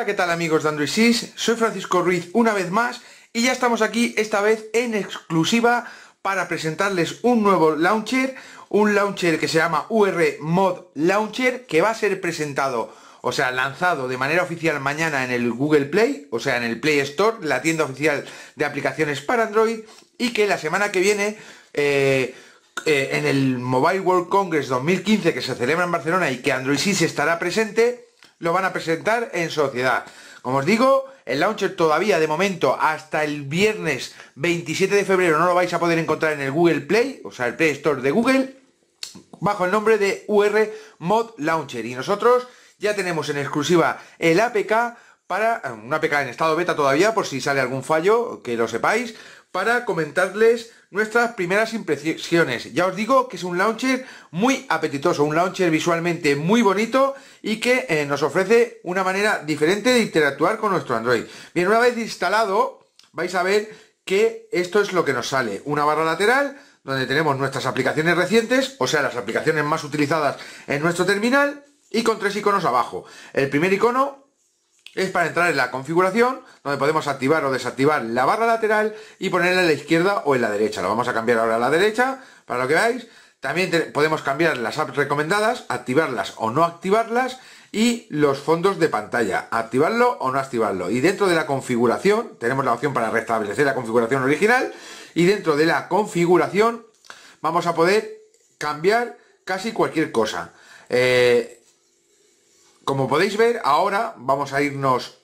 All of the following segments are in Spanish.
Hola, ¿qué tal amigos de Android 6? Soy Francisco Ruiz una vez más y ya estamos aquí esta vez en exclusiva para presentarles un nuevo launcher, un launcher que se llama UR Mod Launcher que va a ser presentado, o sea, lanzado de manera oficial mañana en el Google Play, o sea, en el Play Store, la tienda oficial de aplicaciones para Android y que la semana que viene... Eh, eh, en el Mobile World Congress 2015 que se celebra en Barcelona y que Android 6 estará presente, lo van a presentar en sociedad. Como os digo, el launcher todavía de momento hasta el viernes 27 de febrero no lo vais a poder encontrar en el Google Play, o sea, el Play Store de Google, bajo el nombre de UR Mod Launcher. Y nosotros ya tenemos en exclusiva el APK para eh, una APK en estado beta todavía, por si sale algún fallo, que lo sepáis, para comentarles nuestras primeras impresiones. Ya os digo que es un launcher muy apetitoso, un launcher visualmente muy bonito y que eh, nos ofrece una manera diferente de interactuar con nuestro Android. Bien, una vez instalado, vais a ver que esto es lo que nos sale. Una barra lateral donde tenemos nuestras aplicaciones recientes, o sea, las aplicaciones más utilizadas en nuestro terminal, y con tres iconos abajo. El primer icono es para entrar en la configuración, donde podemos activar o desactivar la barra lateral y ponerla en la izquierda o en la derecha. Lo vamos a cambiar ahora a la derecha, para lo que veáis. También podemos cambiar las apps recomendadas, activarlas o no activarlas y los fondos de pantalla, activarlo o no activarlo. Y dentro de la configuración, tenemos la opción para restablecer la configuración original y dentro de la configuración vamos a poder cambiar casi cualquier cosa. Eh, como podéis ver, ahora vamos a irnos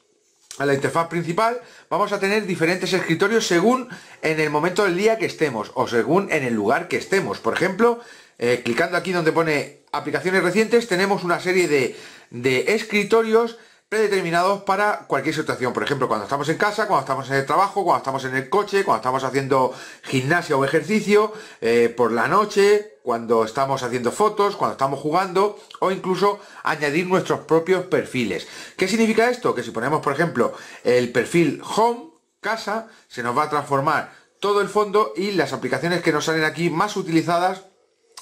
a la interfaz principal vamos a tener diferentes escritorios según en el momento del día que estemos o según en el lugar que estemos. Por ejemplo, eh, clicando aquí donde pone aplicaciones recientes tenemos una serie de, de escritorios predeterminados para cualquier situación. Por ejemplo, cuando estamos en casa, cuando estamos en el trabajo, cuando estamos en el coche, cuando estamos haciendo gimnasia o ejercicio, eh, por la noche, cuando estamos haciendo fotos, cuando estamos jugando o incluso añadir nuestros propios perfiles. ¿Qué significa esto? Que si ponemos, por ejemplo, el perfil home, casa, se nos va a transformar todo el fondo y las aplicaciones que nos salen aquí más utilizadas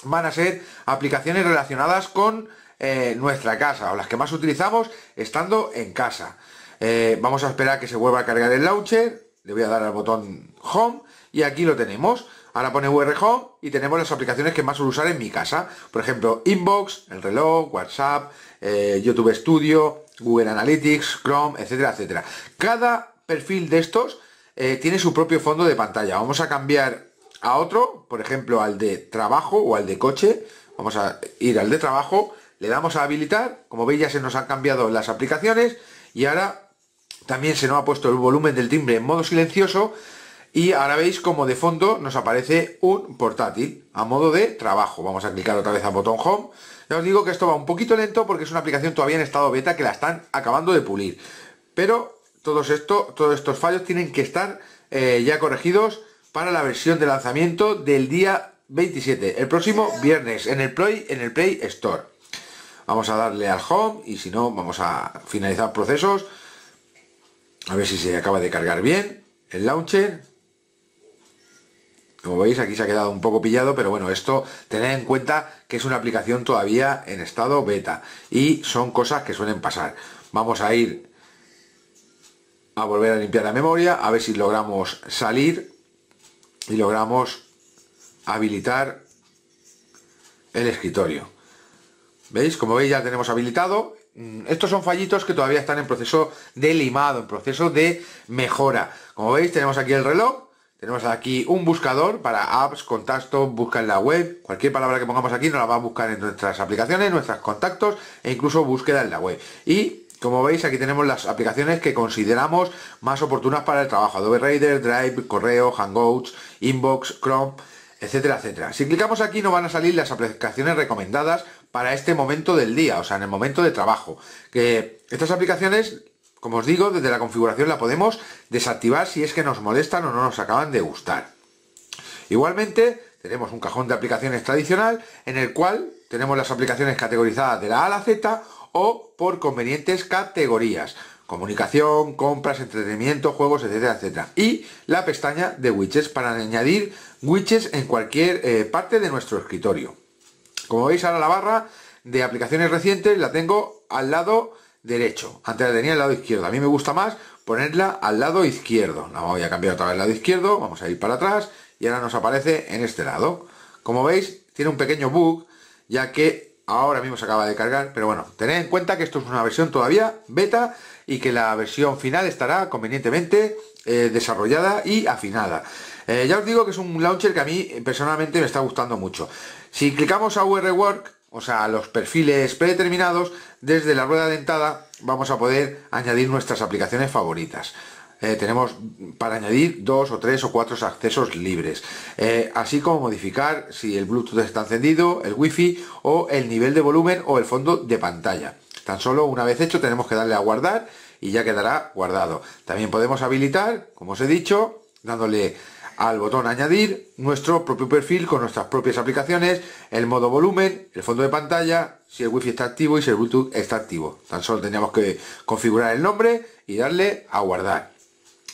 van a ser aplicaciones relacionadas con eh, nuestra casa o las que más utilizamos estando en casa. Eh, vamos a esperar que se vuelva a cargar el launcher. Le voy a dar al botón Home y aquí lo tenemos. Ahora pone VR Home y tenemos las aplicaciones que más suelo usar en mi casa. Por ejemplo, Inbox, el reloj, WhatsApp, eh, YouTube Studio, Google Analytics, Chrome, etcétera, etcétera. Cada perfil de estos tiene su propio fondo de pantalla. Vamos a cambiar a otro, por ejemplo, al de trabajo o al de coche. Vamos a ir al de trabajo le damos a habilitar, como veis ya se nos han cambiado las aplicaciones y ahora también se nos ha puesto el volumen del timbre en modo silencioso y ahora veis como de fondo nos aparece un portátil a modo de trabajo. Vamos a clicar otra vez al botón Home. Ya os digo que esto va un poquito lento porque es una aplicación todavía en estado beta que la están acabando de pulir. Pero todos, esto, todos estos fallos tienen que estar eh, ya corregidos para la versión de lanzamiento del día 27, el próximo viernes en el Play, en el Play Store vamos a darle al home y si no vamos a finalizar procesos a ver si se acaba de cargar bien el launcher como veis aquí se ha quedado un poco pillado pero bueno esto tened en cuenta que es una aplicación todavía en estado beta y son cosas que suelen pasar vamos a ir a volver a limpiar la memoria a ver si logramos salir y logramos habilitar el escritorio ¿Veis? Como veis ya tenemos habilitado. Mm, estos son fallitos que todavía están en proceso de limado, en proceso de mejora. Como veis tenemos aquí el reloj, tenemos aquí un buscador para apps, contactos, busca en la web. Cualquier palabra que pongamos aquí nos la va a buscar en nuestras aplicaciones, nuestros contactos e incluso búsqueda en la web. Y como veis, aquí tenemos las aplicaciones que consideramos más oportunas para el trabajo. Adobe Raider, Drive, Correo, Hangouts, Inbox, Chrome, etcétera, etcétera. Si clicamos aquí nos van a salir las aplicaciones recomendadas para este momento del día, o sea, en el momento de trabajo. Que estas aplicaciones, como os digo, desde la configuración la podemos desactivar si es que nos molestan o no nos acaban de gustar. Igualmente, tenemos un cajón de aplicaciones tradicional en el cual tenemos las aplicaciones categorizadas de la A a la Z o por convenientes categorías. Comunicación, compras, entretenimiento, juegos, etcétera, etcétera. Y la pestaña de widgets para añadir widgets en cualquier eh, parte de nuestro escritorio. Como veis ahora la barra de aplicaciones recientes la tengo al lado derecho. Antes la tenía al lado izquierdo. A mí me gusta más ponerla al lado izquierdo. La voy a cambiar otra vez al lado izquierdo. Vamos a ir para atrás y ahora nos aparece en este lado. Como veis tiene un pequeño bug ya que ahora mismo se acaba de cargar. Pero bueno, tened en cuenta que esto es una versión todavía beta y que la versión final estará convenientemente eh, desarrollada y afinada. Eh, ya os digo que es un launcher que a mí personalmente me está gustando mucho. Si clicamos a UR Work, o sea, los perfiles predeterminados, desde la rueda dentada vamos a poder añadir nuestras aplicaciones favoritas. Eh, tenemos para añadir dos o tres o cuatro accesos libres, eh, así como modificar si el Bluetooth está encendido, el Wi-Fi o el nivel de volumen o el fondo de pantalla. Tan solo una vez hecho tenemos que darle a guardar y ya quedará guardado. También podemos habilitar, como os he dicho, dándole al botón añadir nuestro propio perfil con nuestras propias aplicaciones, el modo volumen, el fondo de pantalla, si el wifi está activo y si el bluetooth está activo. Tan solo teníamos que configurar el nombre y darle a guardar.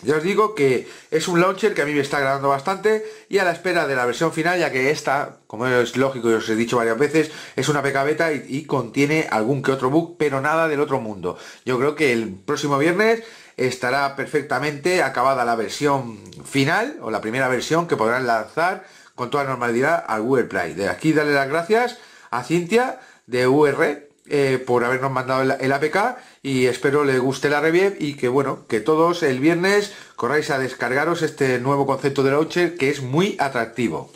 Ya os digo que es un launcher que a mí me está agradando bastante y a la espera de la versión final, ya que esta, como es lógico y os he dicho varias veces, es una PK beta y contiene algún que otro bug, pero nada del otro mundo. Yo creo que el próximo viernes estará perfectamente acabada la versión final o la primera versión que podrán lanzar con toda normalidad al Google Play. De aquí darle las gracias a Cintia de UR eh, por habernos mandado el, APK y espero le guste la review y que bueno, que todos el viernes corráis a descargaros este nuevo concepto de launcher que es muy atractivo.